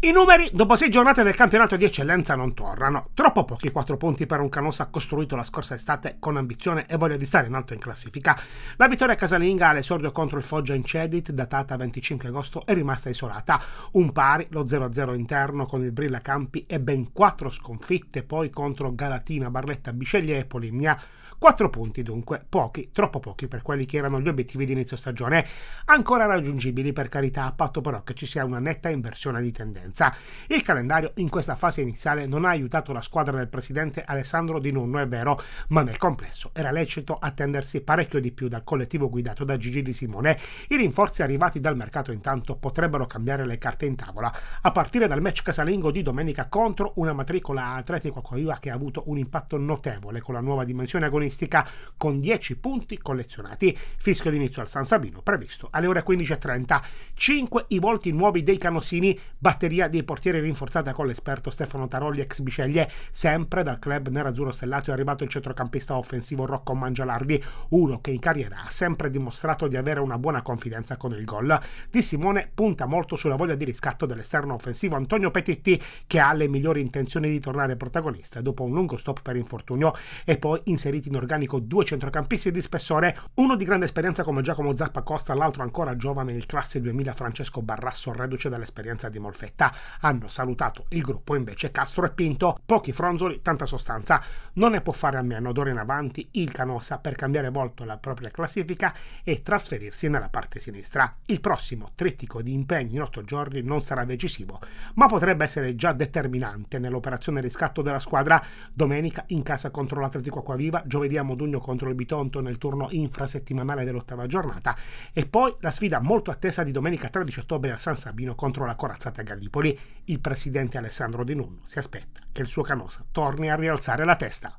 I numeri dopo sei giornate del campionato di eccellenza non tornano. Troppo pochi 4 punti per un Canossa costruito la scorsa estate con ambizione e voglia di stare in alto in classifica. La vittoria casalinga all'esordio contro il Foggia in Cedit, datata 25 agosto, è rimasta isolata. Un pari, lo 0-0 interno con il Brilla Campi e ben 4 sconfitte poi contro Galatina, Barletta, Biceglie e Polimia. 4 punti dunque, pochi, troppo pochi per quelli che erano gli obiettivi di inizio stagione, ancora raggiungibili per carità, a patto però che ci sia una netta inversione di tendenza. Il calendario in questa fase iniziale non ha aiutato la squadra del presidente Alessandro Di Nonno, è vero, ma nel complesso era lecito attendersi parecchio di più dal collettivo guidato da Gigi Di Simone. I rinforzi arrivati dal mercato intanto potrebbero cambiare le carte in tavola, a partire dal match casalingo di domenica contro una matricola atletico Coiva che ha avuto un impatto notevole con la nuova dimensione agonistica agonistica con 10 punti collezionati. Fischio d'inizio al San Sabino previsto alle ore 15.30. 5 i volti nuovi dei Canossini, batteria dei portieri rinforzata con l'esperto Stefano Tarolli ex Biceglie, sempre dal club nerazzurro stellato è arrivato il centrocampista offensivo Rocco Mangialardi, uno che in carriera ha sempre dimostrato di avere una buona confidenza con il gol. Di Simone punta molto sulla voglia di riscatto dell'esterno offensivo Antonio Petitti che ha le migliori intenzioni di tornare protagonista dopo un lungo stop per infortunio e poi inseriti in organico due centrocampisti di spessore, uno di grande esperienza come Giacomo Zappa Costa, l'altro ancora giovane il classe 2000 Francesco Barrasso, reduce dall'esperienza di Molfetta. Hanno salutato il gruppo invece Castro e Pinto, pochi fronzoli, tanta sostanza. Non ne può fare a meno d'ora in avanti il Canossa per cambiare volto la propria classifica e trasferirsi nella parte sinistra. Il prossimo trittico di impegni in otto giorni non sarà decisivo, ma potrebbe essere già determinante nell'operazione riscatto della squadra domenica in casa contro l'Atletico Acquaviva, giovedì vediamo Dugno contro il Bitonto nel turno infrasettimanale dell'ottava giornata e poi la sfida molto attesa di domenica 13 ottobre a San Sabino contro la corazzata Gallipoli. Il presidente Alessandro Di Nunno si aspetta che il suo Canosa torni a rialzare la testa.